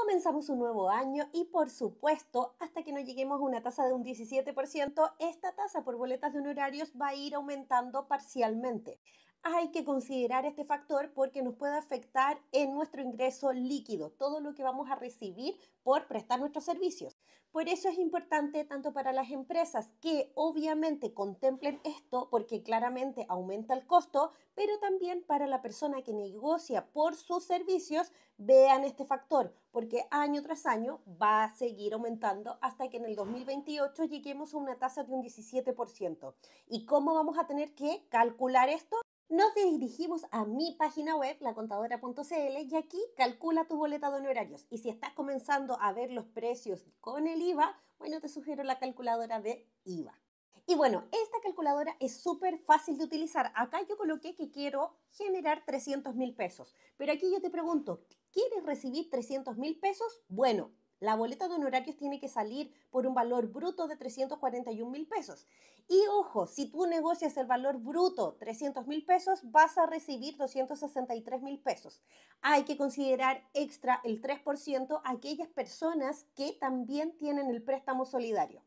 Comenzamos un nuevo año y por supuesto, hasta que no lleguemos a una tasa de un 17%, esta tasa por boletas de honorarios va a ir aumentando parcialmente hay que considerar este factor porque nos puede afectar en nuestro ingreso líquido, todo lo que vamos a recibir por prestar nuestros servicios. Por eso es importante tanto para las empresas que obviamente contemplen esto porque claramente aumenta el costo, pero también para la persona que negocia por sus servicios, vean este factor porque año tras año va a seguir aumentando hasta que en el 2028 lleguemos a una tasa de un 17%. ¿Y cómo vamos a tener que calcular esto? nos dirigimos a mi página web, lacontadora.cl, y aquí calcula tu boleta de honorarios. Y si estás comenzando a ver los precios con el IVA, bueno, te sugiero la calculadora de IVA. Y bueno, esta calculadora es súper fácil de utilizar. Acá yo coloqué que quiero generar 300 mil pesos, pero aquí yo te pregunto, ¿quieres recibir 300 mil pesos? Bueno, la boleta de honorarios tiene que salir por un valor bruto de 341 mil pesos. Y ojo, si tú negocias el valor bruto 300 mil pesos, vas a recibir 263 mil pesos. Hay que considerar extra el 3% a aquellas personas que también tienen el préstamo solidario.